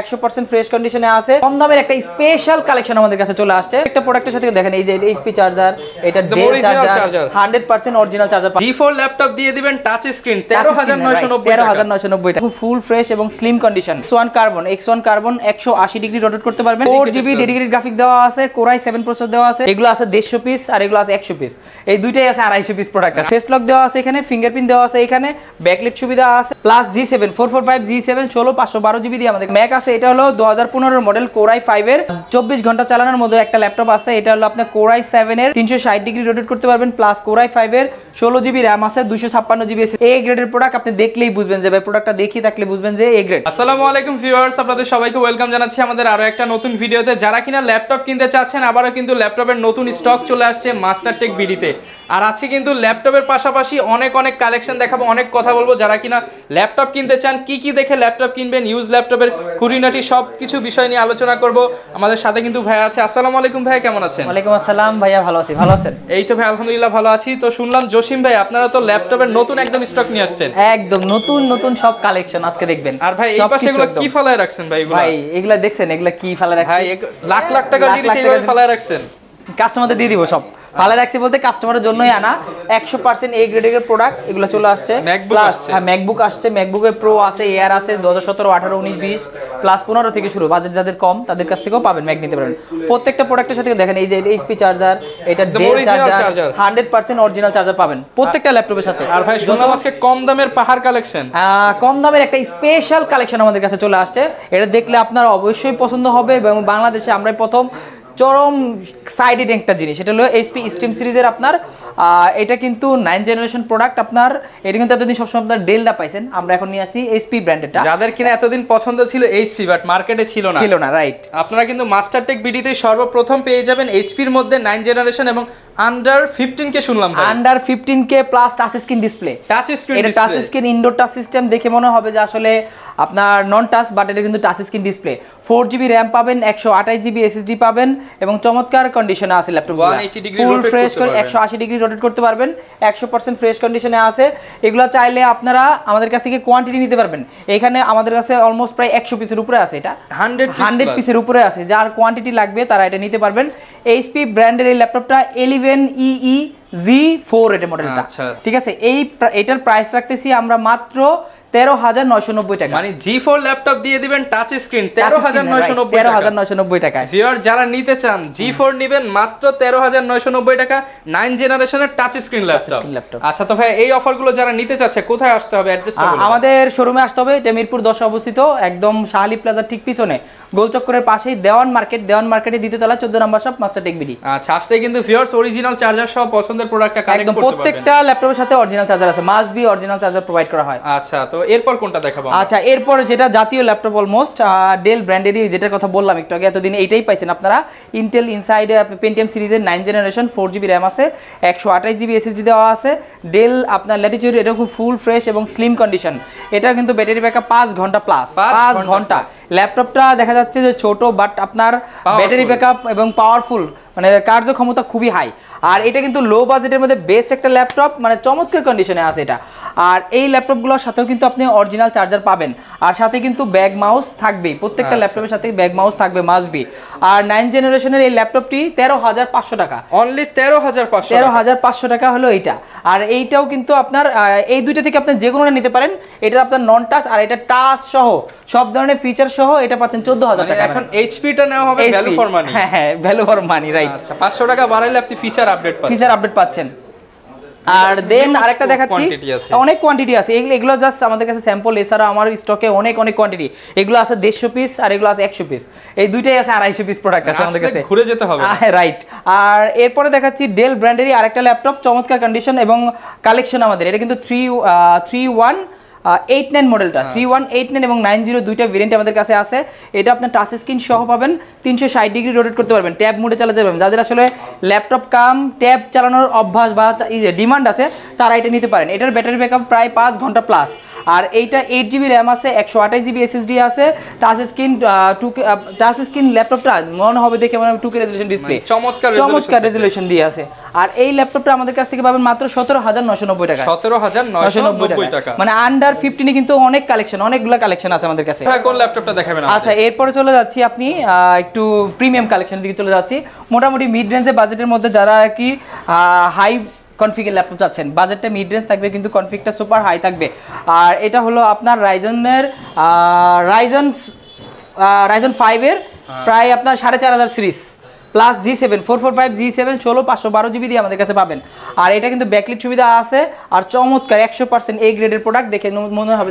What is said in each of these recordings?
একশো percent fresh কন্ডিশনে আছে কম দামের একটা স্পেশাল কালেকশন আমাদের কাছে চলে আসছে একটা প্রোডাক্টের সাথে দেখেন এই যে এইচপি চার্জার এটা hundred percent original charger default laptop দিয়ে দিবেন টাচ স্ক্রিন তেরো হাজার নয়শো নব্বই তেরো হাজার নয়শো নব্বই ফুল ফ্রেশ এবং slim condition X one carbon X one carbon একশো আশি ডিগ্রি রোটেট করতে পারবেন ফোর জিবি ডেডিকেটেড দেওয়া আছে কোরাই সেভেন প্রসেস দেওয়া আছে এগুলো আছে দেড়শো পিস আর এগুলো আছে একশো পিস এই দুইটাই আছে আড়াইশো পিস প্রোডাক্ট ফেস লক দেওয়া আছে এখানে ফিঙ্গারপ্রিন্ট দেওয়া আছে এখানে ব্যাকলেট সুবিধা আছে plus G seven four four five G seven ষোলো পাঁচশো বারো জিবি দিয়ে আমাদের ম্যাক আছে আছে এটা হলো দু হাজার মডেল কোরাই ফাইভ এর চব্বিশ ঘন্টা চালানোর মধ্যে একটা ল্যাপটপ আছে এটা হলো আপনার কোরাই সেভেন এর তিনশো ষাট ডিগ্রি রোটেট করতে পারবেন প্লাস কোরাই ফাইভ এর ষোলো জিবি র্যাম আছে দুশো ছাপ্পান্ন জিবি এ গ্রেডের প্রোডাক্ট আপনি দেখলেই বুঝবেন যে ভাই প্রোডাক্টটা দেখি থাকলে বুঝবেন যে এ গ্রেড আসসালামু আলাইকুম ভিউয়ার্স আপনাদের সবাইকে ওয়েলকাম জানাচ্ছি আমাদের আরো একটা নতুন ভিডিওতে যারা কিনা ল্যাপটপ কিনতে চাচ্ছেন আবারও কিন্তু ল্যাপটপের নতুন স্টক চলে আসছে মাস্টার টেক বিডিতে আর আছে কিন্তু ল্যাপটপের পাশাপাশি অনেক অনেক কালেকশন দেখাবো অনেক কথা বলবো যারা কিনা ল্যাপটপ কিনতে চান কি কি দেখে ল্যাপটপ কিনবেন ইউজ ল্যাপটপের খুবই খুঁটিনাটি সব কিছু বিষয় নিয়ে আলোচনা করব আমাদের সাথে কিন্তু ভাই আছে আসসালামু আলাইকুম ভাই কেমন আছেন ওয়ালাইকুম আসসালাম ভাইয়া ভালো আছি ভালো আছেন এই তো ভাই আলহামদুলিল্লাহ ভালো আছি তো শুনলাম জসিম ভাই আপনারা তো ল্যাপটপের নতুন একদম স্টক নিয়ে আসছেন একদম নতুন নতুন সব কালেকশন আজকে দেখবেন আর ভাই এই পাশে এগুলো কি ফলায় রাখছেন ভাই এগুলো ভাই এগুলো দেখছেন এগুলো কি ফলায় রাখছেন ভাই লাখ লাখ টাকার জিনিস এইভাবে ফলায় রাখছেন কাস্টমারদের দিয়ে দিব সব আচ্ছা। ভালো রাখছি বলতে কাস্টমারের জন্যই আনা একশো পার্সেন্ট এই গ্রেডের প্রোডাক্ট এগুলো চলে আসছে প্লাস হ্যাঁ ম্যাকবুক আসছে ম্যাকবুকে প্রো আছে এয়ার আছে দু হাজার সতেরো আঠারো উনিশ বিশ প্লাস পনেরো থেকে শুরু বাজেট যাদের কম তাদের কাছ থেকেও পাবেন ম্যাক নিতে পারেন প্রত্যেকটা প্রোডাক্টের সাথে দেখেন এই যে এইচপি চার্জার এটা হান্ড্রেড পার্সেন্ট অরিজিনাল চার্জার পাবেন প্রত্যেকটা ল্যাপটপের সাথে আর ভাই শুনলাম আজকে কম দামের পাহাড় কালেকশন হ্যাঁ, কম দামের একটা স্পেশাল কালেকশন আমাদের কাছে চলে আসছে এটা দেখলে আপনার অবশ্যই পছন্দ হবে এবং বাংলাদেশে আমরাই প্রথম চরম সাইডেড একটা জিনিস এটা হলো এইচপি স্টিম সিরিজের আপনার এটা কিন্তু নাইন জেনারেশন প্রোডাক্ট আপনার এটা কিন্তু এতদিন সবসময় আপনার ডেলটা পাইছেন আমরা এখন নিয়ে আসি এইচপি ব্র্যান্ডেডটা যাদের কিনা এতদিন পছন্দ ছিল এইচপি বাট মার্কেটে ছিল না ছিল না রাইট আপনারা কিন্তু মাস্টারটেক বিডিতে সর্বপ্রথম পেয়ে যাবেন এইচপির মধ্যে নাইন জেনারেশন এবং আন্ডার 15 কে শুনলাম ভাই under 15 K plus touch screen display touch screen এটা touch screen indoor touch system দেখে মনে হবে যে আসলে আপনার নন টাচ বাট এটা কিন্তু touch screen display four GB RAM পাবেন একশো আঠাশ জিবি এসএসডি পাবেন এবং চমৎকার কন্ডিশনে আছে ল্যাপটপ ফুল ফ্রেশ করে 180 ডিগ্রি রোটেট করতে পারবেন 100% ফ্রেশ কন্ডিশনে আছে এগুলো চাইলে আপনারা আমাদের কাছ থেকে কোয়ান্টিটি নিতে পারবেন এখানে আমাদের কাছে অলমোস্ট প্রায় 100 পিসের উপরে আছে এটা হান্ড্রেড হান্ড্রেড পিসের উপরে আছে যার কোয়ান্টিটি লাগবে তারা এটা নিতে পারবেন এইচপি ব্র্যান্ডের এই ল্যাপটপটা এলিভেন সেভেন ইই জি ফোর এটা মডেলটা আচ্ছা। ঠিক আছে এই এটার প্রাইস রাখতেছি আমরা মাত্র তেরো হাজার নয়শো নব্বই টাকা মানে জি ফোর ল্যাপটপ দিয়ে দিবেন টাচ স্ক্রিন তেরো হাজার নয়শো নব্বই তেরো হাজার নয়শো নব্বই টাকা ভিওর যারা নিতে চান জি ফোর নিবেন মাত্র তেরো হাজার নয়শো নব্বই টাকা নাইন জেনারেশনের টাচ স্ক্রিন ল্যাপটপ আচ্ছা তো ভাই এই অফারগুলো যারা নিতে চাচ্ছে কোথায় আসতে হবে আমাদের শোরুমে আসতে হবে এটা মিরপুর দশে অবস্থিত একদম শাহালি প্লাজার ঠিক পিছনে গোলচক্করের পাশেই দেওয়ান মার্কেট দেওয়ান মার্কেটে দিতে তলা চোদ্দ নম্বর সব মাস্টার টেক বিডি আচ্ছা আসতে কিন্তু ভিওর্স অরিজিনাল চার্জার সব পছন্দের প্রোডাক্টটা একদম প্রত্যেকটা ল্যাপটপের সাথে অরিজিনাল চার্জার আছে must be original charger provide করা হয় আচ্ছা তো এরপর কোনটা দেখাবো আচ্ছা এরপর যেটা জাতীয় ল্যাপটপ অলমোস্ট ডেল ব্র্যান্ডেরই যেটার কথা বললাম একটু আগে এতদিন এইটাই পাইছেন আপনারা ইন্টেল ইনসাইড পেন্টিএম সিরিজের nine generation four GB RAM আছে একশো আঠাশ জিবি এসএসডি দেওয়া আছে ডেল আপনার ল্যাটিচিউড এটা খুব ফুল ফ্রেশ এবং স্লিম কন্ডিশন এটা কিন্তু ব্যাটারি ব্যাকআপ পাঁচ ঘন্টা প্লাস পাঁচ ঘন্টা ল্যাপটপটা দেখা যাচ্ছে যে ছোট বাট আপনার ব্যাটারি ব্যাকআপ এবং পাওয়ারফুল মানে কার্যক্ষমতা খুবই হাই আর এটা কিন্তু লো বাজেটের মধ্যে বেস্ট একটা ল্যাপটপ মানে চমৎকার কন্ডিশনে আছে এটা আর এই ল্যাপটপগুলোর সাথেও কিন্তু আপনি অরিজিনাল চার্জার পাবেন আর সাথে কিন্তু ব্যাগ মাউস থাকবে প্রত্যেকটা আচ্ছা। ল্যাপটপের সাথে ব্যাগ মাউস থাকবে মাসবি আর নাইন জেনারেশনের এই ল্যাপটপটি তেরো হাজার পাঁচশো টাকা অনলি তেরো হাজার পাঁচশো তেরো হাজার পাঁচশো টাকা হলো এইটা আর এইটাও কিন্তু আপনার এই দুইটা থেকে আপনি যে কোনো নিতে পারেন এটা আপনার নন টাচ আর এটা টাচ সহ সব ধরনের ফিচার সহ এটা পাচ্ছেন 14000 মানে টাকা এখন এইচপিটা নাও হবে ভ্যালু ফর মানি হ্যাঁ হ্যাঁ ভ্যালু ফর মানি রাইট আচ্ছা 500 টাকা বাড়াইলে আপনি ফিচার আপডেট পাচ্ছেন ফিচার আপডেট পাচ্ছেন আর দেন আরেকটা দেখাচ্ছি অনেক কোয়ান্টিটি আছে এগুলো জাস্ট আমাদের কাছে স্যাম্পল এছাড়া আমার স্টকে অনেক অনেক কোয়ান্টিটি এগুলো আছে দেড়শো পিস আর এগুলো আছে একশো পিস এই দুইটাই আছে আড়াইশো পিস প্রোডাক্ট আছে আমাদের কাছে ঘুরে যেতে হবে রাইট আর এরপরে দেখাচ্ছি ডেল ব্র্যান্ডেরই আরেকটা ল্যাপটপ চমৎকার কন্ডিশন এবং কালেকশন আমাদের এটা কিন্তু three three one eight nine মডেলটা থ্রি ওয়ান এইট নাইন এবং নাইন জিরো দুইটা ভেরিয়েন্ট আমাদের কাছে আছে এটা আপনার টাচ স্ক্রিন সহ পাবেন তিনশো ষাট ডিগ্রি রোটেট করতে পারবেন ট্যাব মোডে চালাতে পারবেন যাদের আসলে ল্যাপটপ কাম ট্যাব চালানোর অভ্যাস বা ডিমান্ড আছে তারা এটা নিতে পারেন এটার ব্যাটারি ব্যাকআপ প্রায় পাঁচ ঘন্টা প্লাস আর এইটা এইট জিবি র্যাম আছে একশো আঠাশ জিবি এসএসডি আছে touch screen to touch screen ল্যাপটপটা মনে হবে দেখে মনে হবে টু কে রেজলিউশন ডিসপ্লে চমৎকার চমৎকার রেজলিউশন দিয়ে আছে আর এই ল্যাপটপটা আমাদের কাছ থেকে পাবেন মাত্র সতেরো হাজার নশো নব্বই টাকা সতেরো হাজার নশো নব্বই টাকা মানে আন্ডার ফিফটিনে কিন্তু অনেক কালেকশন অনেকগুলো কালেকশন আছে আমাদের কাছে হ্যাঁ, কোন ল্যাপটপটা দেখাবেন আচ্ছা এরপরে চলে যাচ্ছি আপনি একটু প্রিমিয়াম কালেকশন দিকে চলে যাচ্ছি মোটামুটি মিড রেঞ্জের বাজেটের মধ্যে যারা আর কি হাই কনফিগের ল্যাপটপ চাচ্ছেন বাজেটটা মিড রেঞ্জ থাকবে কিন্তু কনফিগটা সুপার হাই থাকবে আর এটা হলো আপনার রাইজনের রাইজন রাইজন ফাইভের প্রায় আপনার সাড়ে চার হাজার series plus G seven four four five G seven ষোলো পাঁচশো বারো জিবি দিয়ে আমাদের কাছে পাবেন আর এটা কিন্তু ব্যাকলিট সুবিধা আছে আর চমৎকার একশো পার্সেন্ট এই গ্রেডের প্রোডাক্ট দেখে মনে হবে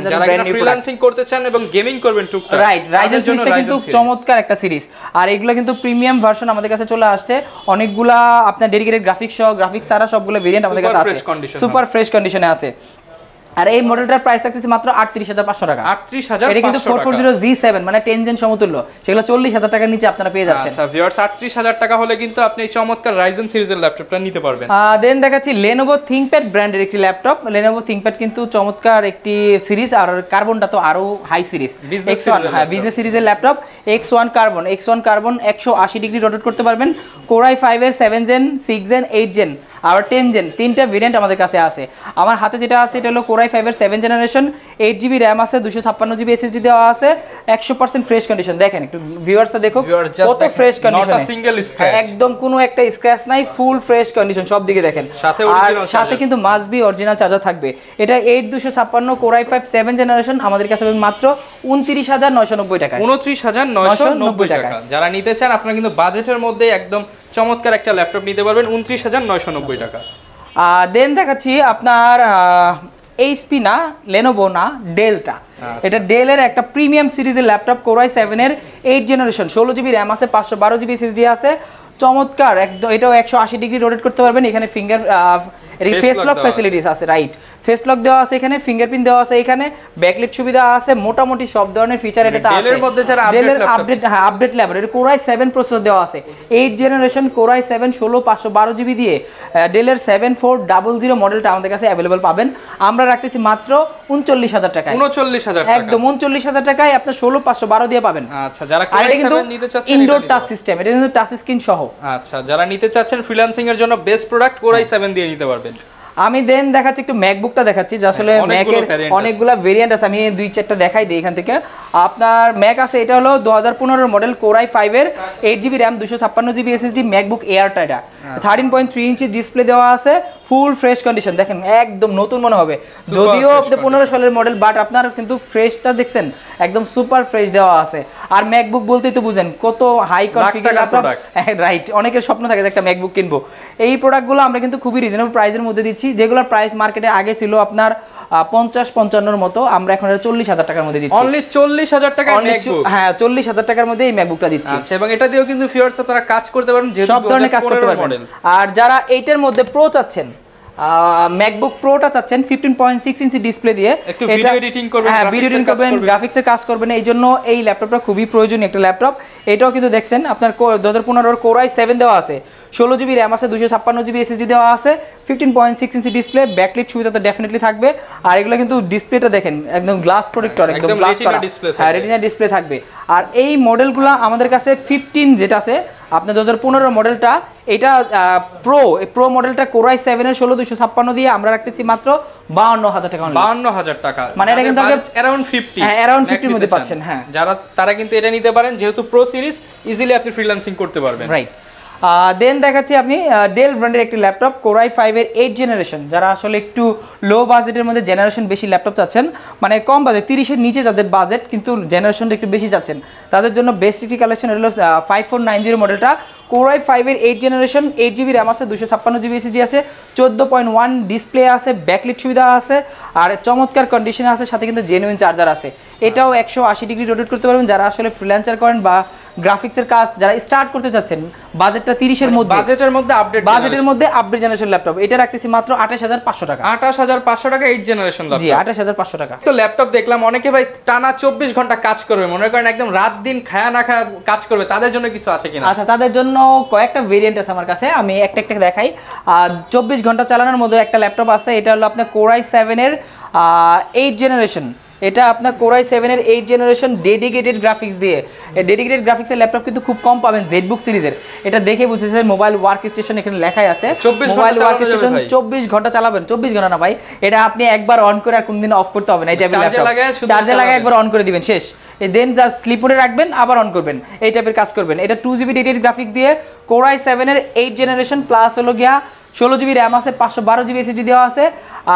করতে চান এবং গেমিং করবেন রাইট রাইজেন সিরিজটা কিন্তু চমৎকার একটা সিরিজ আর এগুলো কিন্তু প্রিমিয়াম ভার্সন আমাদের কাছে চলে আসছে অনেকগুলা আপনার ডেডিকেটেড গ্রাফিক্স সহ গ্রাফিক্স ছাড়া সবগুলো ভেরিয়েন্ট আমাদের কাছে সুপার ফ্রেশ কন্ডিশনে আছে আর এই মডেলটার প্রাইস থাকতেছে মাত্র আটত্রিশ হাজার পাঁচশো টাকা আটত্রিশ হাজার এটা কিন্তু four four zero G seven মানে টেন জেন সমতুল্য সেগুলো চল্লিশ হাজার টাকার নিচে আপনারা পেয়ে যাচ্ছেন ভিউয়ার্স আচ্ছা, আটত্রিশ হাজার টাকা হলে কিন্তু আপনি এই চমৎকার রাইজেন সিরিজের ল্যাপটপটা নিতে পারবেন দেন দেখাচ্ছি লেনোভো থিংকপ্যাড ব্র্যান্ডের একটি ল্যাপটপ লেনোভো থিংকপ্যাড কিন্তু চমৎকার একটি সিরিজ আর কার্বনটা তো আরো হাই সিরিজ এক্স ওয়ান হ্যাঁ বিজনেস সিরিজের laptop X one carbon X one carbon একশো আশি ডিগ্রি রোটেট করতে পারবেন কোরাই ফাইভের seven gen six gen eight gen আর টেনজেন তিনটা ভেরিয়েন্ট আমাদের কাছে আছে আমার হাতে যেটা আছে এটা হলো কোরাই ফাইভের seven generation eight GB RAM আছে দুশো ছাপ্পান্ন জিবি এসএসডি দেওয়া আছে একশো পার্সেন্ট ফ্রেশ কন্ডিশন দেখেন একটু ভিউয়ার্সটা দেখো কত ফ্রেশ কন্ডিশন হ্যাঁ, একদম কোনো একটা স্ক্র্যাচ নাই ফুল ফ্রেশ কন্ডিশন সব দিকে দেখেন আর সাথে কিন্তু মাস্ট বি অরিজিনাল চার্জার থাকবে এটা এইট দুশো ছাপ্পান্ন কোরাই ফাইভ সেভেন জেনারেশন আমাদের কাছে মাত্র উনত্রিশ হাজার নয়শো নব্বই টাকা উনত্রিশ হাজার নয়শো নব্বই টাকা যারা নিতে চান আপনারা কিন্তু বাজেটের মধ্যে একদম চমৎকার একটা ল্যাপটপ নিতে পারবেন উনত্রিশ হাজার নয়শো নব্বই টাকা দেন দেখাচ্ছি আপনার এইচপি না লেনোভো না ডেলটা আচ্ছা। এটা ডেলের একটা প্রিমিয়াম সিরিজের ল্যাপটপ কোরাই সেভেনের এইট জেনারেশন ষোলো জিবি র্যাম আছে পাঁচশো বারো জিবি এসএসডি আছে চমৎকার একদম এটাও একশো আশি ডিগ্রি রোটেট করতে পারবেন এখানে ফিঙ্গার ফেস লক ফ্যাসিলিটিস আছে রাইট ফেস লক দেওয়া আছে এখানে ফিঙ্গারপ্রিন্ট দেওয়া আছে এখানে ব্যাকলাইট সুবিধা আছে মোটামুটি সব ধরনের ফিচার মানে এটাতে আছে এর মধ্যে যারা আপডেট আপডেট হ্যাঁ আপডেট লেভেল এর কোরাই 7 প্রসেসর দেওয়া আছে 8 জেনারেশন কোরাই 7 16 512 জিবি দিয়ে ডেলের 7400 মডেলটা আমাদের কাছে अवेलेबल পাবেন আমরা রাখতেছি মাত্র 39000 টাকায় 39000 টাকা একদম 39000 টাকায় আপনি 16 512 দিয়ে পাবেন আচ্ছা যারা কোরাই 7 নিতে চাচ্ছেন ইনডোর টাচ সিস্টেম এটা কিন্তু টাচ স্ক্রিন সহ আচ্ছা যারা নিতে চাচ্ছেন ফ্রিল্যান্সিং এর জন্য বেস্ট প্রোডাক্ট কোরাই 7 দিয়ে নিতে পারবেন আমি দেন দেখাচ্ছি একটু ম্যাকবুকটা দেখাচ্ছি যে আসলে ম্যাকের অনেকগুলো ভেরিয়েন্ট আছে আমি দুই চারটা দেখাই দিই এখান থেকে আপনার ম্যাক আছে এটা হলো দু হাজার মডেল কোরাই ফাইভের এইট জিবি র্যাম দুশো ছাপ্পান্ন জিবি এসএসডি ম্যাকবুক এয়ারটা এটা thirteen point three inch display দেওয়া আছে ফুল ফ্রেশ কন্ডিশন দেখেন একদম নতুন মনে হবে যদিও আপনি পনেরো সালের মডেল বাট আপনার কিন্তু ফ্রেশটা দেখছেন একদম সুপার ফ্রেশ দেওয়া আছে আর ম্যাকবুক বলতেই তো বুঝেন কত হাই কনফিগার আপনার রাইট অনেকের স্বপ্ন থাকে যে একটা ম্যাকবুক কিনবো এই প্রোডাক্টগুলো আমরা কিন্তু খুবই রিজনেবল প্রাইসের মধ্যে দিচ্ছি যেগুলো প্রাইস মার্কেটে আগে ছিল আপনার পঞ্চাশ পঞ্চান্নর মতো আমরা এখন চল্লিশ হাজার টাকার মধ্যে দিচ্ছি চল্লিশ হাজার টাকা হ্যাঁ চল্লিশ হাজার টাকার মধ্যে এই ম্যাকবুকটা দিচ্ছি আচ্ছা, এবং এটা দিয়েও কিন্তু আপনারা কাজ করতে পারবেন সব ধরনের কাজ করতে আর যারা এইটার মধ্যে প্রো চাচ্ছেন ম্যাকবুক প্রোটা চাচ্ছেন fifteen point six inch display দিয়ে ভিডিও এডিটিং করবেন হ্যাঁ ভিডিও এডিটিং করবেন গ্রাফিক্সের কাজ করবেন এই জন্য এই ল্যাপটপটা খুবই প্রয়োজনীয় একটা ল্যাপটপ এটাও কিন্তু দেখছেন আপনার দু হাজার পনেরোর কোরাই সেভেন দেওয়া আছে ষোলো জিবি র্যাম আছে দুশো ছাপ্পান্ন জিবি এসএসডি দেওয়া আছে fifteen point six inch display backlit সুবিধা তো ডেফিনেটলি থাকবে আর এগুলো কিন্তু ডিসপ্লেটা দেখেন একদম গ্লাস আচ্ছা, প্রোডিক্টর একদম গ্লাস করা হ্যাঁ রেটিনা ডিসপ্লে থাকবে আর এই মডেলগুলো আমাদের কাছে ফিফটিন যেটা আছে আপনার দু হাজার পনেরো মডেলটা এটা প্রো প্রো মডেলটা কোরাই সেভেনের ষোলো দুশো ছাপ্পান্ন দিয়ে আমরা রাখতেছি মাত্র বাউন্ন হাজার টাকা বাউন্ন হাজার টাকা মানে এটা মানে কিন্তু অ্যারাউন্ড ফিফটি হ্যাঁ অ্যারাউন্ড ফিফটির মধ্যে পাচ্ছেন হ্যাঁ যারা তারা কিন্তু এটা নিতে পারেন যেহেতু প্রো সিরিজ ইজিলি আপনি ফ্রিল্যান্সিং করতে পারবেন রাইট দেন দেখাচ্ছি আপনি ডেল ব্র্যান্ডের একটি ল্যাপটপ কোরাই ফাইভের এইট জেনারেশন যারা আসলে একটু লো বাজেটের মধ্যে জেনারেশন বেশি ল্যাপটপ চাচ্ছেন মানে কম বাজেট তিরিশের নিচে যাদের বাজেট কিন্তু জেনারেশনটা একটু বেশি চাচ্ছেন তাদের জন্য বেস্ট একটি কালেকশন হলো ফাইভ ফোর নাইন জিরো মডেলটা কোরাই ফাইভের eight generation eight GB RAM আছে দুশো ছাপ্পান্ন জিবি এসিজি আছে চোদ্দো পয়েন্ট ওয়ান ডিসপ্লে আছে ব্যাকলিট সুবিধা আছে আর চমৎকার কন্ডিশনে আছে সাথে কিন্তু জেনুইন চার্জার আছে এটাও একশো আশি ডিগ্রি রোটেট করতে পারবেন যারা আসলে ফ্রিল্যান্সার করেন বা গ্রাফিক্সের কাজ যারা স্টার্ট করতে চাচ্ছেন বাজেটটা 30 এর মধ্যে বাজেটের মধ্যে আপডেট বাজেটের মধ্যে আপডেট জেনারেশন ল্যাপটপ এটা রাখতেছি মাত্র 28500 টাকা 28500 টাকা 8 জেনারেশন ল্যাপটপ জি 28500 টাকা তো ল্যাপটপ দেখলাম অনেকে ভাই টানা 24 ঘন্টা কাজ করবে মনে করেন একদম রাত দিন খায়া না খায়া কাজ করবে তাদের জন্য কিছু আছে কিনা আচ্ছা তাদের জন্য কয়েকটা ভেরিয়েন্ট আছে আমার কাছে আমি একটা একটা দেখাই 24 ঘন্টা চালানোর মধ্যে একটা ল্যাপটপ আছে এটা হলো আপনার কোরাই 7 এর এইট জেনারেশন এটা আপনার কোরাই সেভেনের এইট জেনারেশন ডেডিকেটেড গ্রাফিক্স দিয়ে ডেডিকেটেড গ্রাফিক্সের ল্যাপটপ কিন্তু খুব কম পাবেন জেডবুক সিরিজের এটা দেখে বুঝেছে মোবাইল ওয়ার্ক স্টেশন এখানে লেখাই আছে মোবাইল ওয়ার্ক স্টেশন চব্বিশ ঘন্টা চালাবেন চব্বিশ ঘন্টা না ভাই এটা আপনি একবার অন করে আর কোনদিন অফ করতে হবে না ল্যাপটপ চার্জে লাগায় একবার অন করে দিবেন শেষ দেন যা স্লিপরে রাখবেন আবার অন করবেন এই টাইপের কাজ করবেন এটা টু জিবি ডেটেড গ্রাফিক্স দিয়ে কোরাই সেভেনের এইট জেনারেশন প্লাস হলো গিয়া ষোলো জিবি র্যাম আছে পাঁচশো বারো জিবি এসএসডি দেওয়া আছে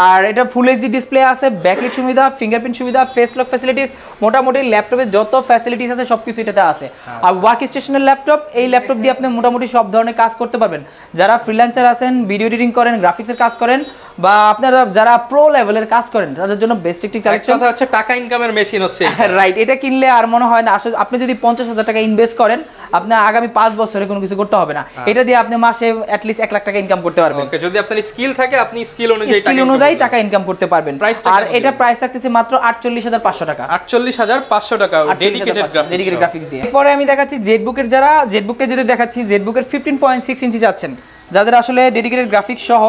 আর এটা ফুল এইচডি ডিসপ্লে আছে ব্যাকলিট সুবিধা ফিঙ্গারপ্রিন্ট সুবিধা ফেস লক ফ্যাসিলিটিস মোটামুটি ল্যাপটপের যত ফ্যাসিলিটিস আছে সব কিছু এটাতে আছে আচ্ছা। আর ওয়ার্ক স্টেশনের ল্যাপটপ এই ল্যাপটপ দিয়ে আপনি মোটামুটি সব ধরনের কাজ করতে পারবেন যারা ফ্রিল্যান্সার আছেন ভিডিও এডিটিং করেন গ্রাফিক্সের কাজ করেন বা আপনারা যারা প্রো লেভেলের কাজ করেন তাদের জন্য বেস্ট একটি কালেকশন হচ্ছে টাকা ইনকামের মেশিন হচ্ছে রাইট এটা কিনলে আর মনে হয় না আসলে আপনি যদি পঞ্চাশ হাজার টাকা ইনভেস্ট করেন আপনার আগামী পাঁচ বছরে কোনো কিছু করতে হবে না আচ্ছা। এটা দিয়ে আপনি মাসে অ্যাটলিস্ট এক লাখ টাকা ইনকাম করতে পারেন পারবেন ওকে যদি আপনার স্কিল থাকে আপনি স্কিল অনুযায়ী স্কিল অনুযায়ী টাকা ইনকাম করতে পারবেন আর এটা প্রাইস থাকতেছে মাত্র 48500 টাকা 48500 টাকা ডেডিকেটেড গ্রাফিক্স ডেডিকেটেড গ্রাফিক্স দিয়ে আমি দেখাচ্ছি জেডবুকের যারা এর যদি দেখাচ্ছি জেডবুকের 15.6 ইঞ্চি যাচ্ছেন যাদের আসলে ডেডিকেটেড গ্রাফিক্স সহ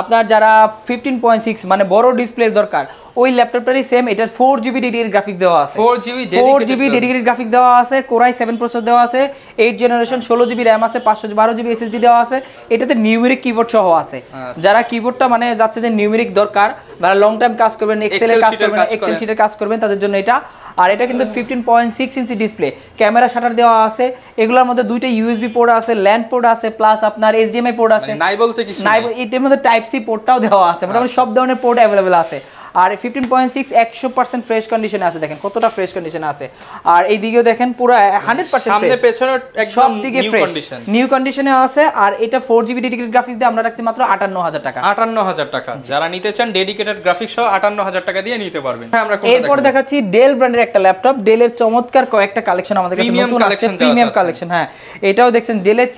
আপনার যারা 15.6 মানে বড় ডিসপ্লের দরকার ওই ল্যাপটপটারই সেম এটা ফোর জিবি ডেডিকেটেড গ্রাফিক দেওয়া আছে four GB four GB dedicated graphic দেওয়া আছে কোরাই সেভেন প্রসেসর দেওয়া আছে এইট জেনারেশন ষোলো জিবি র্যাম আছে পাঁচশো বারো জিবি এসএসডি দেওয়া আছে এটাতে নিউমেরিক কিবোর্ড সহ আছে আচ্ছা। যারা কিবোর্ডটা মানে যাচ্ছে যে নিউমেরিক দরকার যারা লং টাইম কাজ করবেন এক্সেলের কাজ করবেন এক্সেল শিটের কাজ করবেন তাদের জন্য এটা আর এটা কিন্তু fifteen point six inch display camera shutter দেওয়া আছে এগুলোর মধ্যে দুইটা ইউএসবি পোর্ট আছে ল্যান্ড পোর্ট আছে প্লাস আপনার এইচডিএমআই মানে পোর্ট আছে নাই বলতে কি নাই এটার মধ্যে টাইপ সি পোর্টটাও দেওয়া আছে মোটামুটি সব ধরনের পোর্ট অ্যাভেলেবেল আছে আর ফিফটিন পয়েন্ট সিক্স একশো পার্সেন্ট ফ্রেশ কন্ডিশনে আছে দেখেন কতটা ফ্রেশ কন্ডিশনে আছে আর এই দিকেও দেখেন পুরো হান্ড্রেড পার্সেন্ট সব দিকে ফ্রেশ নিউ কন্ডিশনে আছে আর এটা ফোর জিবি ডেডিকেটেড গ্রাফিক্স দিয়ে আমরা রাখছি মাত্র আটান্ন হাজার টাকা আটান্ন হাজার টাকা যারা নিতে চান ডেডিকেটেড গ্রাফিক্স সহ আটান্ন হাজার টাকা দিয়ে নিতে পারবেন হ্যাঁ, আমরা এরপর দেখাচ্ছি ডেল ব্র্যান্ডের একটা ল্যাপটপ ডেলের চমৎকার কয়েকটা কালেকশন আমাদের কাছে প্রিমিয়াম কালেকশন হ্যাঁ এটাও দেখছেন ডেলের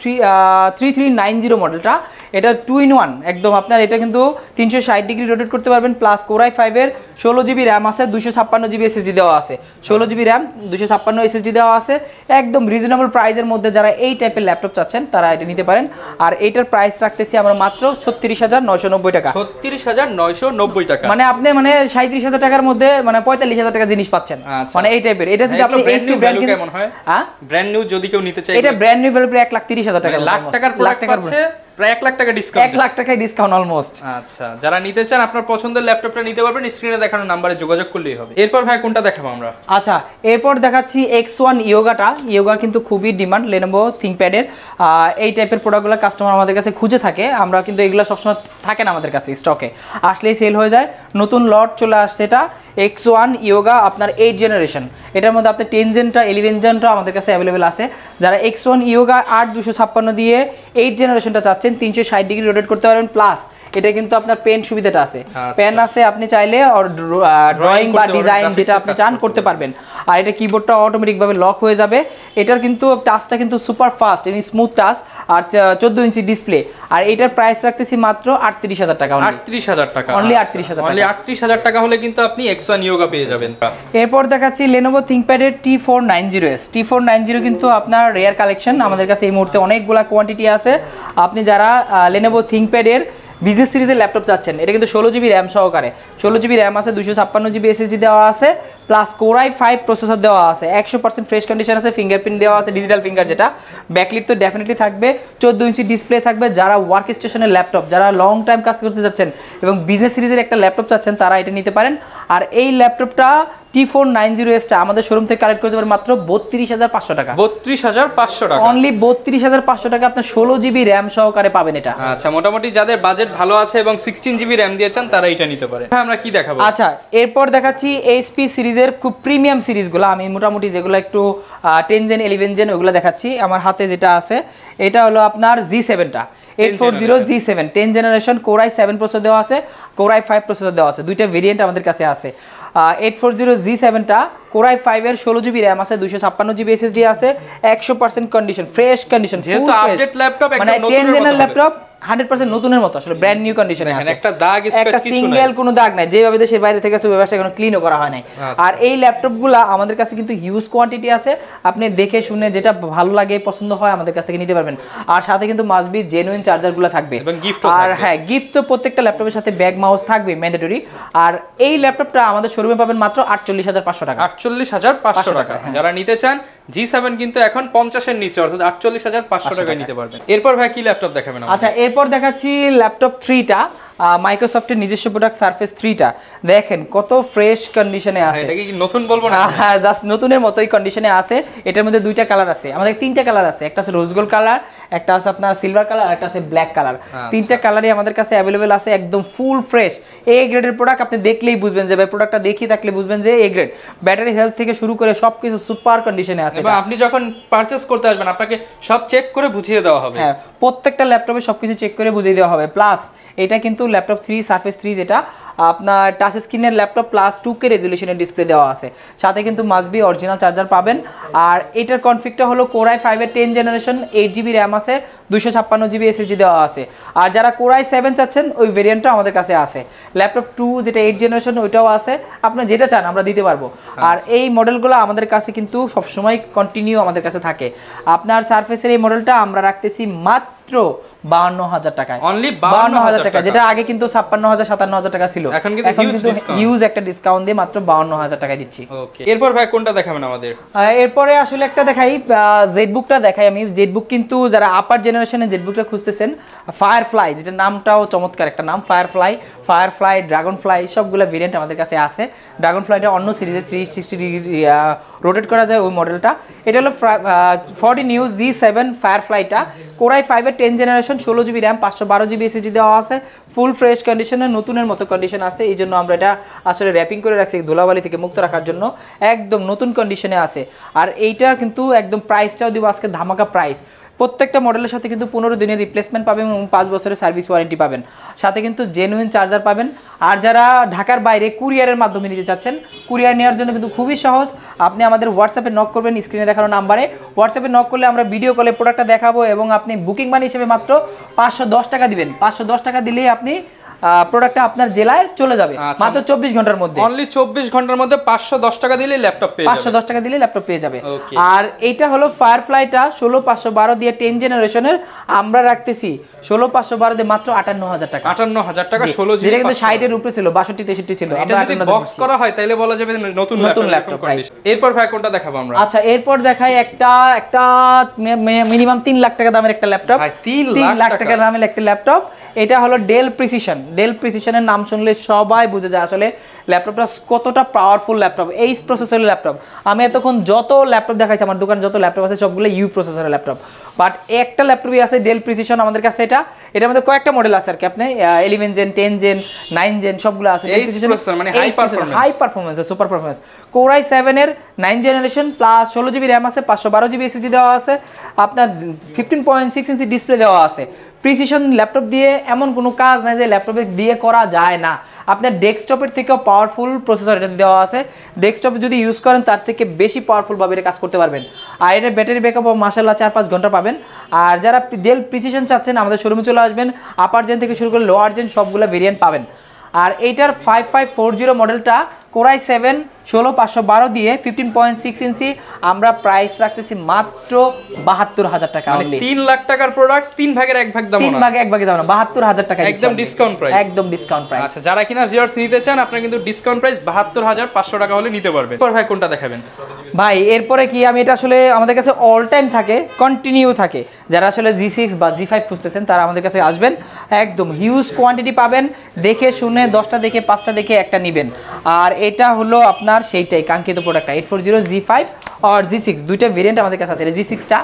থ্রি থ্রি নাইন জিরো মডেলটা এটা টু ইন ওয়ান একদম আপনার এটা কিন্তু তিনশো ষাট ডিগ্রি রোটেট করতে পারবেন প্লাস কোরাই ফাইভের ষোলো জিবি র্যাম আছে দুশো ছাপ্পান্ন জিবি এসএসডি দেওয়া আছে ষোলো জিবি র্যাম দুশো ছাপ্পান্ন এসএসডি দেওয়া আছে একদম রিজনেবল প্রাইসের মধ্যে যারা এই টাইপের ল্যাপটপ চাচ্ছেন তারা এটা নিতে পারেন আর এইটার প্রাইস রাখতেছি আমরা মাত্র ছত্রিশ হাজার নয়শো নব্বই টাকা ছত্রিশ হাজার নয়শো নব্বই টাকা মানে আপনি মানে সাঁত্রিশ হাজার টাকার মধ্যে মানে পঁয়তাল্লিশ হাজার টাকা জিনিস পাচ্ছেন আচ্ছা। মানে এই টাইপের এটা যদি আপনি এইচপি ব্র্যান্ড কেমন হয় হ্যাঁ ব্র্যান্ড নিউ যদি কেউ নিতে চায় এটা ব্র্যান্ড নিউ ভ্যালু প্রায় এক লাখ তিরিশ হাজার টাকা মানে লাখ টাকার লাখ টাকার প্রায় এক লাখ টাকা ডিসকাউন্ট এক লাখ টাকায় ডিসকাউন্ট অলমোস্ট আচ্ছা যারা নিতে চান আপনার পছন্দের ল্যাপটপটা নিতে পারবেন স্ক্রিনে দেখানো নাম্বারে যোগাযোগ করলেই হবে এরপর ভাই কোনটা দেখাবো আমরা আচ্ছা এরপর দেখাচ্ছি এক্স ওয়ান ইয়োগাটা ইয়োগা কিন্তু খুবই ডিমান্ড লেনোভো ThinkPad এর এই টাইপের প্রোডাক্টগুলো কাস্টমার আমাদের কাছে খুঁজে থাকে আমরা কিন্তু এগুলো সবসময় থাকে না আমাদের কাছে স্টকে আসলেই সেল হয়ে যায় নতুন লট চলে আসছে এটা এক্স ওয়ান ইয়োগা আপনার এইট জেনারেশন এটার মধ্যে আপনার টেন জেনটা ইলেভেন জেনটা আমাদের কাছে অ্যাভেলেবেল আছে যারা এক্স ওয়ান ইয়োগা আট দুশো ছাপ্পান্ন দিয়ে এইট জেনারেশনটা চাচ্ছেন পারবেন তিনশো ষাট ডিগ্রি রোটেট করতে পারবেন প্লাস এটা কিন্তু আপনার পেন সুবিধাটা আছে পেন আচ্ছা। আছে আপনি চাইলে ড্রয়িং বা ডিজাইন যেটা আপনি চান করতে পারবেন আর এটা কিবোর্ডটা অটোমেটিকভাবে লক হয়ে যাবে এটার কিন্তু টাচটা কিন্তু সুপার ফাস্ট এবং স্মুথ টাচ আর চোদ্দ ইঞ্চি ডিসপ্লে আর এটার প্রাইস রাখতেছি মাত্র আটত্রিশ হাজার টাকা আটত্রিশ হাজার টাকা অনলি আচ্ছা। আটত্রিশ হাজার অনলি আটত্রিশ হাজার টাকা হলে কিন্তু আপনি এক্সওয়ান নিয়োগা পেয়ে যাবেন এরপর দেখাচ্ছি লেনোভো থিঙ্কপ্যাডের T four nine zero S T four nine zero কিন্তু আপনার রেয়ার কালেকশন আমাদের কাছে এই মুহূর্তে অনেকগুলা কোয়ান্টিটি আছে আপনি যারা লেনেভো থিঙ্কপ্যাডের বিজনেস সিরিজের ল্যাপটপ চাচ্ছেন এটা কিন্তু ষোলো জিবি র্যাম সহকারে ষোলো জিবি র্যাম আছে দুশো ছাপ্পান্ন জিবি এসএসডি দেওয়া আছে প্লাস কোরাই ফাইভ প্রসেসর দেওয়া আছে একশো পার্সেন্ট ফ্রেশ কন্ডিশন আছে ফিঙ্গারপ্রিন্ট দেওয়া আছে ডিজিটাল ফিঙ্গার যেটা ব্যাকলিট তো ডেফিনেটলি থাকবে চোদ্দো ইঞ্চি ডিসপ্লে থাকবে যারা ওয়ার্ক স্টেশনের ল্যাপটপ যারা লং টাইম কাজ করতে চাচ্ছেন এবং বিজনেস সিরিজের একটা ল্যাপটপ চাচ্ছেন তারা এটা নিতে পারেন আর এই ল্যাপটপটা টি ফোর নাইন জিরো এসটা আমাদের শোরুম থেকে কালেক্ট করতে পারেন মাত্র বত্রিশ হাজার পাঁচশো টাকা বত্রিশ হাজার পাঁচশো টাকা অনলি বত্রিশ হাজার পাঁচশো টাকা আপনার ষোলো জিবি র্যাম সহকারে পাবেন এটা আচ্ছা মোটামুটি যাদের বাজেট ভালো আছে এবং সিক্সটিন জিবি র্যাম দিয়েছেন তারা এটা নিতে পারে আমরা কি দেখাবো আচ্ছা এরপর দেখাচ্ছি এইচপি সিরিজের খুব প্রিমিয়াম সিরিজগুলো আমি মোটামুটি যেগুলো একটু টেন জেন ইলেভেন জেন ওগুলো দেখাচ্ছি আমার হাতে যেটা আছে এটা হলো আপনার জি সেভেনটা eight four zero G seven ten generation core i seven processor দেওয়া আছে কোরাই ফাইভ প্রসেসর দেওয়া আছে দুইটা ভেরিয়েন্ট আমাদের কাছে আছে এইট ফোর জিরো জি সেভেনটা কোরাই ফাইভের ষোলো জিবি র্যাম আছে দুশো ছাপ্পান্ন জিবি এসএসডি আছে একশো পার্সেন্ট কন্ডিশন ফ্রেশ কন্ডিশন মানে টেন ল্যাপটপ নতুনের মতো আসলে ব্র্যান্ড নিউ কন্ডিশনে আছে একটা দাগ সিঙ্গেল কোনো দাগ নাই যেভাবে বাইরে থেকে ব্যবসা এখনো ক্লিনও করা হয় নাই আচ্ছা। আর এই ল্যাপটপগুলো আমাদের কাছে কিন্তু হিউজ কোয়ান্টিটি আছে আপনি দেখে শুনে যেটা ভালো লাগে পছন্দ হয় আমাদের কাছ থেকে নিতে পারবেন আর সাথে কিন্তু বি জেনুইন চার্জারগুলো থাকবে আর হ্যাঁ গিফট তো প্রত্যেকটা ল্যাপটপের সাথে ব্যাগ মাউস থাকবে ম্যান্ডেটরি আর এই ল্যাপটপটা আমাদের শোরুমে পাবেন মাত্র আটচল্লিশ হাজার পাঁচশো টাকা আটচল্লিশ হাজার পাঁচশো টাকা হ্যাঁ। যারা নিতে চান জি সেভেন কিন্তু এখন পঞ্চাশের নিচে অর্থাৎ আটচল্লিশ হাজার পাঁচশো টাকায় নিতে পারবেন এরপর ভাই কি ল্যাপটপ দেখাবেন আচ্ছা এরপর দেখাচ্ছি ল্যাপটপ থ্রিটা মাইক্রোসফটের নিজস্ব প্রোডাক্ট সার্ফেস থ্রিটা দেখেন কত ফ্রেশ হ্যাঁ, কন্ডিশনে আছে নতুন বলবো না হ্যাঁ জাস্ট নতুনের মতোই কন্ডিশনে আছে এটার মধ্যে দুইটা কালার আছে আমাদের তিনটা কালার আছে একটা আছে রোজগোল কালার একটা আছে আপনার সিলভার কালার একটা আছে ব্ল্যাক আচ্ছা। কালার তিনটা কালারই আমাদের কাছে অ্যাভেলেবেল আছে একদম ফুল ফ্রেশ এ গ্রেডের প্রোডাক্ট আপনি দেখলেই বুঝবেন যে ভাই প্রোডাক্টটা দেখিয়ে থাকলে বুঝবেন যে এ গ্রেড ব্যাটারি হেলথ থেকে শুরু করে সব কিছু সুপার কন্ডিশনে আছে আপনি যখন পারচেস করতে আসবেন আপনাকে সব চেক করে বুঝিয়ে দেওয়া হবে হ্যাঁ প্রত্যেকটা ল্যাপটপে সব কিছু চেক করে বুঝিয়ে দেওয়া হবে প্লাস এটা কিন্তু लैपटप थ्री सार्फेस थ्री जो আপনার টাচ স্ক্রিনের ল্যাপটপ প্লাস টু কে রেজলিউশনের ডিসপ্লে দেওয়া আছে সাথে কিন্তু মাসবি অরিজিনাল চার্জার পাবেন আর এটার কনফিগটা হলো কোরাই ফাইভের ten generation eight GB RAM আছে দুশো ছাপ্পান্ন জিবি এসএসজি দেওয়া আছে আর যারা কোরাই সেভেন চাচ্ছেন ওই ভেরিয়েন্টটা আমাদের কাছে আছে ল্যাপটপ টু যেটা এইট জেনারেশন ওইটাও আছে আপনার যেটা চান আমরা দিতে পারবো আর আচ্ছা। এই মডেলগুলো আমাদের কাছে কিন্তু সবসময় কন্টিনিউ আমাদের কাছে থাকে আপনার সার্ফেসের এই মডেলটা আমরা রাখতেছি মাত্র বাহান্ন হাজার টাকায় অনলি বাহান্ন হাজার টাকা যেটা আগে কিন্তু ছাপ্পান্ন হাজার সাতান্ন হাজার টাকা ছিল ছিল এখন কিন্তু ইউজ একটা ডিসকাউন্ট দিয়ে মাত্র 52000 টাকা দিচ্ছি ওকে এরপর ভাই কোনটা দেখাবেন আমাদের এরপরে আসলে একটা দেখাই জেডবুকটা দেখাই আমি জেডবুক কিন্তু যারা আপার জেনারেশনের জেডবুকটা খুঁজতেছেন ফায়ারফ্লাই যেটা নামটাও চমৎকার একটা নাম ফায়ারফ্লাই ফায়ারফ্লাই ড্রাগনফ্লাই সবগুলা ভেরিয়েন্ট আমাদের কাছে আছে ড্রাগনফ্লাইটা অন্য সিরিজে 360 ডিগ্রি রোটেট করা যায় ওই মডেলটা এটা হলো 40 নিউ জি সেভেন ফায়ারফ্লাইটা কোরাই এর টেন জেনারেশন ষোলো জিবি র্যাম পাঁচশো বারো জিবি এসএসডি দেওয়া আছে ফুল ফ্রেশ কন্ডিশনে নতুনের মতো কন্ডিশন কন্ডিশন আছে এই জন্য আমরা এটা আসলে র্যাপিং করে রাখছি ধুলাবালি থেকে মুক্ত রাখার জন্য একদম নতুন কন্ডিশনে আছে আর এইটা কিন্তু একদম প্রাইসটাও দিব আজকে ধামাকা প্রাইস প্রত্যেকটা মডেলের সাথে কিন্তু পনেরো দিনের রিপ্লেসমেন্ট পাবেন এবং পাঁচ বছরের সার্ভিস ওয়ারেন্টি পাবেন সাথে কিন্তু জেনুইন চার্জার পাবেন আর যারা ঢাকার বাইরে কুরিয়ারের মাধ্যমে নিতে চাচ্ছেন কুরিয়ার নেওয়ার জন্য কিন্তু খুবই সহজ আপনি আমাদের হোয়াটসঅ্যাপে নক করবেন স্ক্রিনে দেখানো নাম্বারে হোয়াটসঅ্যাপে নক করলে আমরা ভিডিও কলে প্রোডাক্টটা দেখাবো এবং আপনি বুকিং মানি হিসেবে মাত্র পাঁচশো টাকা দিবেন পাঁচশো টাকা দিলেই আপনি প্রোডাক্টটা আপনার জেলায় চলে যাবে আচ্ছা, মাত্র চব্বিশ ঘন্টার মধ্যে অনলি চব্বিশ ঘন্টার মধ্যে পাঁচশো দশ টাকা দিলে ল্যাপটপ পেয়ে পাঁচশো দশ টাকা দিলে ল্যাপটপ পেয়ে যাবে আর এইটা হলো ফায়ারফ্লাইটা ষোলো পাঁচশো বারো দিয়ে টেন জেনারেশনের আমরা রাখতেছি ষোলো পাঁচশো বারো দিয়ে মাত্র আটান্ন হাজার টাকা 58000 টাকা 16 ষোলো এটা কিন্তু এর উপরে ছিল বাষট্টি তেষট্টি ছিল এটা যদি বক্স করা হয় তাহলে বলা যাবে নতুন নতুন ল্যাপটপ এরপর ভাই কোনটা দেখাবো আমরা আচ্ছা এরপর দেখাই একটা একটা মিনিমাম তিন লাখ টাকা দামের একটা ল্যাপটপ তিন লাখ টাকা দামের একটা ল্যাপটপ এটা হলো ডেল প্রিসিশন ডেল প্রিসিশনের নাম শুনলে সবাই বুঝে যায় আসলে ল্যাপটপটা কতটা পাওয়ারফুল ল্যাপটপ এইচ প্রসেসরের ল্যাপটপ আমি এতক্ষণ যত ল্যাপটপ দেখাইছি আমার দোকানে যত ল্যাপটপ আছে সবগুলো ইউ প্রসেসরের ল্যাপটপ বাট একটা ল্যাপটপই আছে ডেল প্রিসিশন আমাদের কাছে এটা এটার মধ্যে কয়েকটা মডেল আছে আর কি আপনি eleven gen ten gen nine gen সবগুলো আছে high performance super performance core i সেভেনের নাইন জেনারেশন প্লাস ষোলো জিবি র্যাম আছে পাঁচশো বারো জিবি এসিজি দেওয়া আছে আপনার fifteen point six inch display দেওয়া আছে প্রিসিশন ল্যাপটপ দিয়ে এমন কোনো কাজ নাই যে ল্যাপটপে দিয়ে করা যায় না আপনার ডেস্কটপের থেকেও পাওয়ারফুল প্রসেসর এটা দেওয়া আছে ডেস্কটপ যদি ইউজ করেন তার থেকে বেশি পাওয়ারফুলভাবে এটা কাজ করতে পারবেন আর এটা ব্যাটারি ব্যাকআপও মাসাল্লাহ চার পাঁচ ঘন্টা পাবেন আর যারা ডেল প্রিসিশন চাচ্ছেন আমাদের শোরুমে চলে আসবেন আপার জেন থেকে শুরু করে লোয়ার জেন সবগুলো ভেরিয়েন্ট পাবেন আর এইটার ফাইভ ফাইভ ফোর জিরো মডেলটা কোরাই সেভেন ষোলো পাঁচশো বারো দিয়ে ফিফটিন পয়েন্ট সিক্স ইঞ্চি আমরা প্রাইস রাখতেছি মাত্র বাহাত্তর হাজার টাকা মানে তিন লাখ টাকার প্রোডাক্ট তিন ভাগের এক ভাগ দাম তিন ভাগে এক ভাগে দাম না বাহাত্তর হাজার টাকা একদম ডিসকাউন্ট প্রাইস একদম ডিসকাউন্ট প্রাইস আচ্ছা যারা কিনা ভিউয়ার্স নিতে চান আপনারা কিন্তু ডিসকাউন্ট প্রাইস বাহাত্তর হাজার পাঁচশো টাকা হলে নিতে পারবেন ভাই কোনটা দেখাবেন ভাই এরপরে কি আমি এটা আসলে আমাদের কাছে অল টাইম থাকে কন্টিনিউ থাকে যারা আসলে জি সিক্স বা জি ফাইভ খুঁজতেছেন তারা আমাদের কাছে আসবেন একদম হিউজ কোয়ান্টিটি পাবেন দেখে শুনে দশটা দেখে পাঁচটা দেখে একটা নেবেন আর এটা হলো আপনার সেইটাই কাঙ্ক্ষিত প্রোডাক্টটা eight four zero G five আর জি সিক্স দুইটা ভেরিয়েন্ট আমাদের কাছে আছে জি সিক্সটা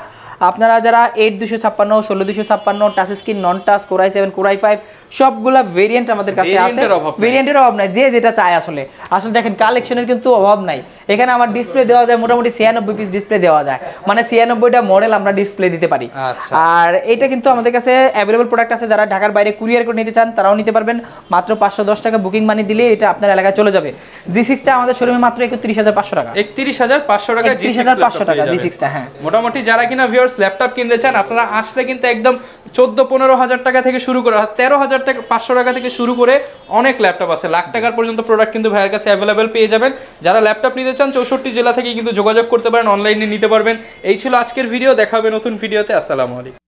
আপনারা যারা এইট দুশো ছাপ্পান্ন ষোলো দুশো ছাপ্পান্ন touch screen non touch core i seven core i five সবগুলা ভেরিয়েন্ট আমাদের কাছে আছে ভেরিয়েন্টের অভাব নাই যে যেটা চায় আসলে আসলে দেখেন কালেকশনের কিন্তু অভাব নাই এখানে আমার ডিসপ্লে দেওয়া যায় মোটামুটি ছিয়ানব্বই পিস ডিসপ্লে দেওয়া যায় মানে ছিয়ানব্বইটা মডেল আমরা ডিসপ্লে দিতে পারি আচ্ছা। আর এটা কিন্তু আমাদের কাছে অ্যাভেলেবল প্রোডাক্ট আছে যারা ঢাকার বাইরে কুরিয়ার করে নিতে চান তারাও নিতে পারবেন মাত্র পাঁচশো দশ টাকা বুকিং মানি দিলে এটা আপনার এলাকায় চলে যাবে জি সিক্সটা আমাদের শোরুমে মাত্র একত্রিশ হাজার পাঁচশো টাকা একত্রিশ হাজার পাঁচশো টাকা জি হাজার পাঁচশো টাকা জি সিক্সটা হ্যাঁ মোটামুটি যারা কিনা ভিউয়ার্স ল্যাপটপ কিনতে চান আপনারা আসলে কিন্তু একদম চোদ্দ পনেরো হাজার টাকা থেকে শুরু করে তেরো হাজার হাজার টাকা পাঁচশো টাকা থেকে শুরু করে অনেক ল্যাপটপ আছে লাখ টাকার পর্যন্ত প্রোডাক্ট কিন্তু ভাইয়ের কাছে অ্যাভেলেবেল পেয়ে যাবেন যারা ল্যাপটপ নিতে চান চৌষট্টি জেলা থেকে কিন্তু যোগাযোগ করতে পারেন অনলাইনে নিতে পারবেন এই ছিল আজকের ভিডিও দেখাবে নতুন ভিডিওতে আসসালামু আলাইকুম